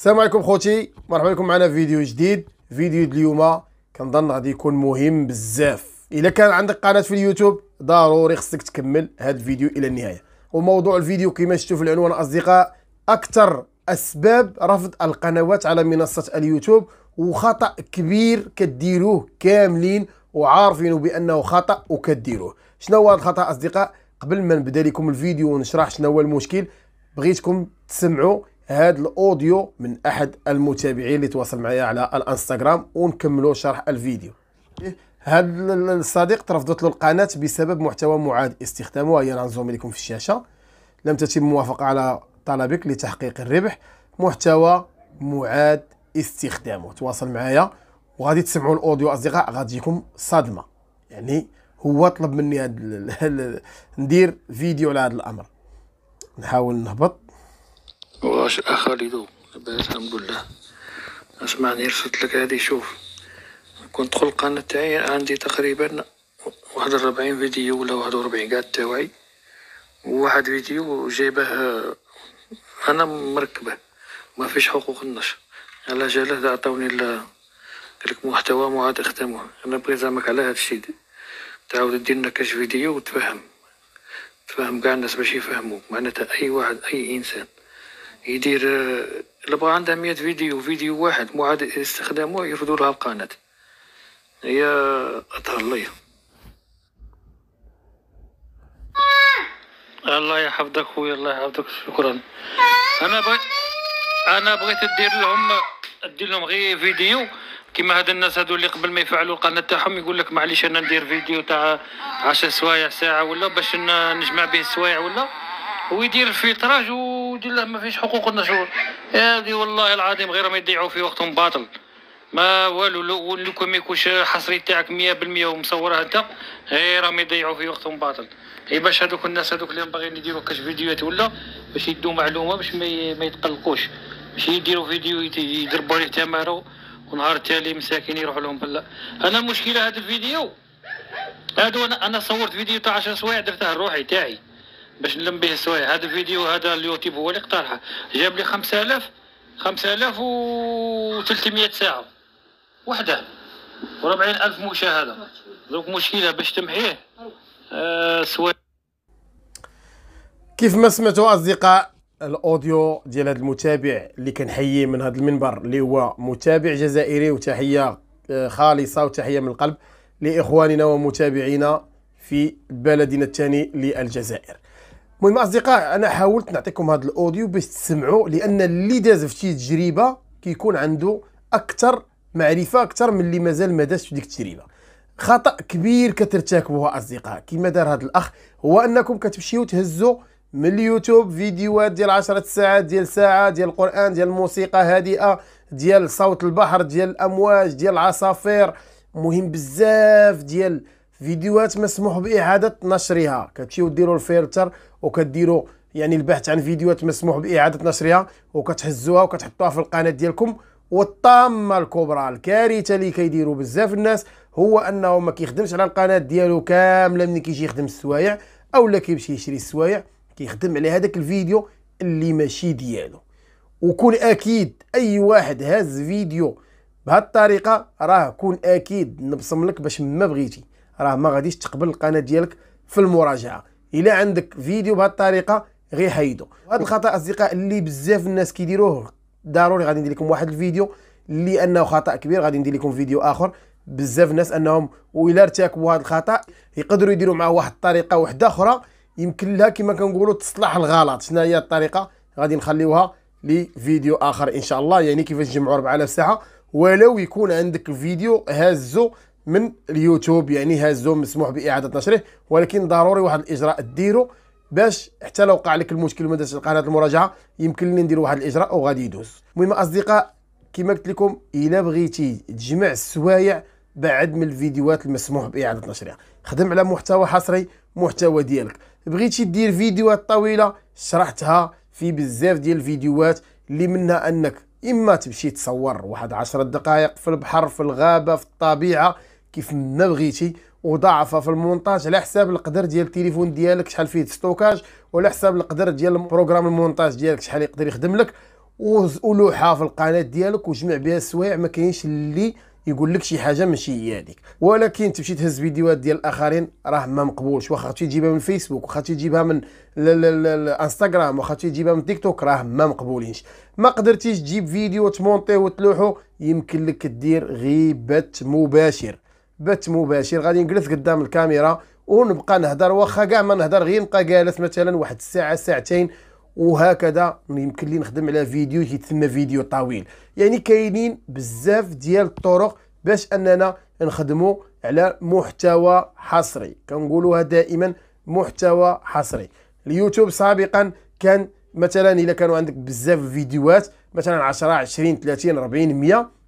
السلام عليكم خوتي مرحبا بكم معنا في فيديو جديد فيديو اليوم كنظن غادي يكون مهم بزاف الا كان عندك قناه في اليوتيوب ضروري خصك تكمل هذا الفيديو الى النهايه وموضوع الفيديو كما شفتوا في العنوان اصدقاء اكثر اسباب رفض القنوات على منصه اليوتيوب وخطا كبير كديروه كاملين وعارفين بانه خطا وكديروه شنو هو هذا الخطا اصدقاء قبل ما نبدا لكم الفيديو ونشرح شنو هو المشكل بغيتكم تسمعوا هذا الاوديو من احد المتابعين اللي تواصل معايا على الانستغرام ونكملوا شرح الفيديو هذا الصديق ترفضت له القناه بسبب محتوى معاد استخدامه وهي نزوم لكم في الشاشه لم تتم موافقه على طلبك لتحقيق الربح محتوى معاد استخدامه تواصل معايا وغادي تسمعوا الاوديو اصدقاء غادي يكون صدمه يعني هو طلب مني هاد ندير فيديو على هذا الامر نحاول نهبط واش خالدو لاباس الحمد لله اسمعني رسلت لك هذه شوف كنت قلت القناة تاعي عندي تقريبا واحد الربعين فيديو ولا واحد وربعين قاعد تاوعي وواحد فيديو جايبه انا مركبه ما فيش حقوق النشر على جاله عطاوني قالك محتوى معاد اختموه انا بغيت زعمك على هاد الشيء تعاود دير لنا كاش فيديو وتفهم تفهم كاع الناس باش يفهموك معناتها اي واحد اي انسان يدير آه، اللي بغى عندها مية فيديو فيديو واحد معاد استخدامه يرفضوا لها القناة هي أطهر لي الله يحفظك خويا الله يحفظك شكرا انا بغيت انا بغيت دير لهم دير لهم غير فيديو كيما هاد الناس هادو اللي قبل ما يفعلوا القناه تاعهم يقول لك معليش انا ندير فيديو تاع 10 سوايع ساعه ولا باش نجمع به السوايع ولا ويدير الفيتراج ويدير له ما فيش حقوق النشور هذه والله العظيم غير ما يضيعوا في وقتهم باطل ما والو لو لو كان ما يكونش حصري تاعك 100% ومصوره انت غير راهم يضيعوا في وقتهم باطل اي باش هذوك الناس هذوك اللي باغيين يديروا كاش فيديوهات ولا باش يدوا معلومه باش ما, ما يتقلقوش باش يديروا فيديو يضربوا عليه تماره ونهار التالي مساكين يروح لهم بلا انا المشكله هذا الفيديو هذا انا صورت فيديو تاع 10 سوايع درتها روحي تاعي باش نلم به السوايع هذا الفيديو هذا اليوتيوب هو اللي اقترحه جاب لي 5000 5300 ساعه وحده و 40000 الف مشاهده دروك مشكله باش تمحيه السوايع آه، سوايع كيف ما سمعتوا اصدقاء الاوديو ديال هذا المتابع اللي كنحييه من هذا المنبر اللي هو متابع جزائري وتحيه آه، خالصه وتحيه من القلب لاخواننا ومتابعينا في بلدنا الثاني للجزائر المهم اصدقاء انا حاولت نعطيكم هذا الاوديو باش تسمعوا لان اللي داز في شي تجربه كيكون عنده اكثر معرفه اكثر من اللي مازال ما دازش في ديك التجربه خطا كبير كترتكبوها اصدقاء كما دار هذا الاخ هو انكم كتمشيو تهزوا من اليوتيوب فيديوهات ديال 10 ساعات ديال ساعه ديال القران ديال الموسيقى هادئه ديال صوت البحر ديال الامواج ديال العصافير مهم بزاف ديال فيديوهات مسموح باعاده نشرها كتمشيو ديروا الفلتر وكديروا يعني البحث عن فيديوهات مسموح باعاده نشرها وكتهزوها وكتحطوها في القناه ديالكم والطامه الكبرى الكارثه اللي كيديروا بزاف الناس هو انه ما كيخدمش على القناه ديالو كامله ملي كيجي يخدم السوايع اولا كيمشي يشري السوايع كيخدم على هذاك الفيديو اللي ماشي ديالو وكون اكيد اي واحد هاز فيديو بهالطريقه راه كون اكيد نبصم لك باش ما بغيتي راه ما غاديش تقبل القناه ديالك في المراجعه الا عندك فيديو بهذه الطريقه غير حيدو هذا الخطا اصدقاء اللي بزاف الناس كيديروه ضروري غادي ندير لكم واحد الفيديو اللي انه خطا كبير غادي ندير لكم فيديو اخر بزاف الناس انهم ويلا ارتكبوا هذا الخطا يقدروا يديروا معاه واحد الطريقه واحده اخرى يمكن لها كما كنقولوا تصلح الغلط شنو هي الطريقه غادي نخليوها لفيديو اخر ان شاء الله يعني كيفاش نجمعوا 4000 ساعه ولو يكون عندك فيديو هازو من اليوتيوب يعني هازو مسموح باعاده نشره ولكن ضروري واحد الاجراء ديرو باش حتى لو وقع لك المشكل ما درتش القناه المراجعه يمكن لي ندير واحد الاجراء وغادي يدوز المهم اصدقاء كما قلت لكم الا بغيتي تجمع السوايع بعد من الفيديوهات المسموح باعاده نشرها خدم على محتوى حصري محتوى ديالك بغيتي دير فيديوهات طويله شرحتها في بزاف ديال الفيديوهات اللي منها انك اما تمشي تصور واحد 10 دقائق في البحر في الغابه في الطبيعه كيف ما بغيتي وضاعفها في المونتاج على حساب القدر ديال التليفون ديالك شحال فيه ستوكاج وعلى حساب القدر ديال البروغرام المونتاج ديالك شحال يقدر يخدم لك ولوحه في القناه ديالك وجمع بها السوايع ما كاينش اللي يقول لك شي حاجه ماشي هي هذيك ولكن تمشي تهز فيديوهات ديال الاخرين راه ما مقبولش واخا تجيبها من فيسبوك واخا تجيبها من الانستغرام واخا تجيبها من تيك توك راه ما مقبولينش ما قدرتيش تجيب فيديو تمونطيه وتلوحو يمكن لك دير غيبه مباشر بث مباشر غادي نجلس قدام الكاميرا ونبقى نهضر واخا كاع ما نهضر غير نبقى جالس مثلا واحد الساعه ساعتين وهكذا يمكن لي نخدم على فيديو يتسمى فيديو طويل يعني كاينين بزاف ديال الطرق باش اننا نخدموا على محتوى حصري كنقولوها دائما محتوى حصري اليوتيوب سابقا كان مثلا الا كانوا عندك بزاف فيديوهات مثلا 10 20 30 40 100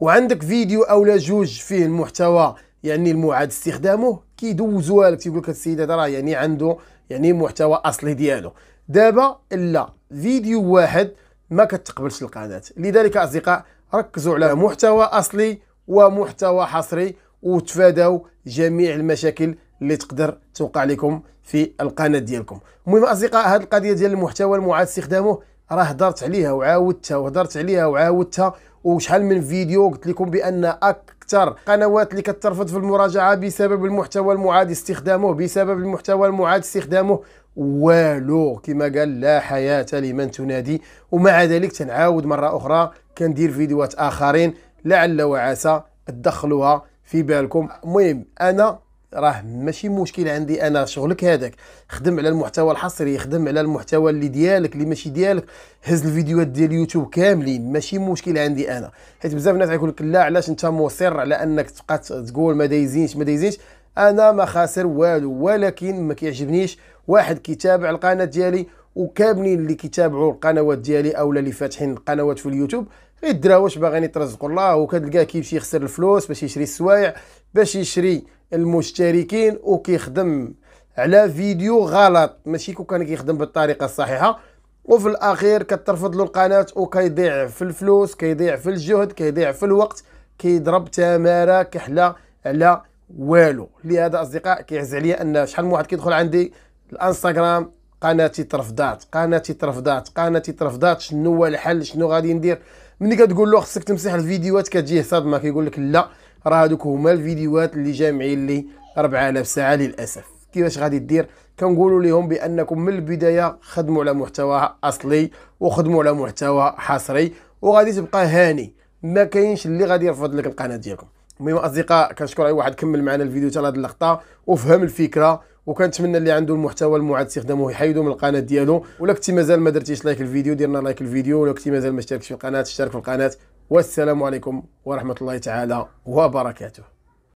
وعندك فيديو اولا جوج فيه المحتوى يعني المعاد استخدامه كيدوزوا لك تيقول لك السيد هذا راه يعني عنده يعني محتوى اصلي ديالو دابا لا فيديو واحد ما كتقبلش القناه لذلك اصدقاء ركزوا على محتوى اصلي ومحتوى حصري وتفاداو جميع المشاكل اللي تقدر توقع لكم في القناه ديالكم المهم اصدقاء هذه القضيه ديال المحتوى المعاد استخدامه راه هضرت عليها وعاودتها وهضرت عليها وعاودتها وشحال من فيديو قلت لكم بان اكثر قنوات اللي كترفض في المراجعه بسبب المحتوى المعاد استخدامه بسبب المحتوى المعاد استخدامه والو كما قال لا حياه لمن تنادي ومع ذلك تنعاود مره اخرى كندير فيديوهات اخرين لعل وعسى تدخلوها في بالكم المهم انا راه ماشي مشكل عندي انا شغلك هذاك خدم على المحتوى الحصري خدم على المحتوى اللي ديالك اللي ماشي ديالك هز الفيديوهات ديال اليوتيوب كاملين ماشي مشكل عندي انا حيت بزاف الناس غيقول لك لا علاش انت مصر على انك تبقى تقول ما دايزينش ما دايزينش انا ما خاسر والو ولكن ما كيعجبنيش واحد كيتابع القناه ديالي وكاملين اللي كيتابعوا القنوات ديالي اولا اللي فاتحين القنوات في اليوتيوب إيه، الدرا واش باغيين يترزقوا الله وكتلقاه كيمشي يخسر الفلوس باش يشري السوايع باش يشري المشتركين وكيخدم على فيديو غلط ماشي كون كان كيخدم بالطريقه الصحيحه وفي الاخير كترفض له القناه وكيضيع في الفلوس كيضيع في الجهد كيضيع في الوقت كيضرب تماره كحله على والو لهذا اصدقاء كيعز عليا ان شحال من واحد كيدخل عندي الانستغرام قناتي ترفضات قناتي ترفضات قناتي ترفضات شنو هو الحل شنو غادي ندير ملي كتقول له خصك تمسح الفيديوهات كتجيه صدمه كيقول لك لا راه هادوك هما الفيديوهات اللي جامعين لي 4000 ساعه للاسف كيفاش غادي دير كنقولوا لهم بانكم من البدايه خدموا على محتوى اصلي وخدموا على محتوى حصري وغادي تبقى هاني ما كاينش اللي غادي يرفض لك القناه ديالكم المهم اصدقاء كنشكر اي واحد كمل معنا الفيديو حتى لهاد اللقطه وفهم الفكره وكنتمنى اللي عنده المحتوى المعاد استخدامه يحيدو من القناه ديالو ولا كنتي مازال ما درتيش لايك الفيديو ديرنا لايك الفيديو ولا كنتي مازال ما اشتركتش في القناه اشترك في القناه والسلام عليكم ورحمه الله تعالى وبركاته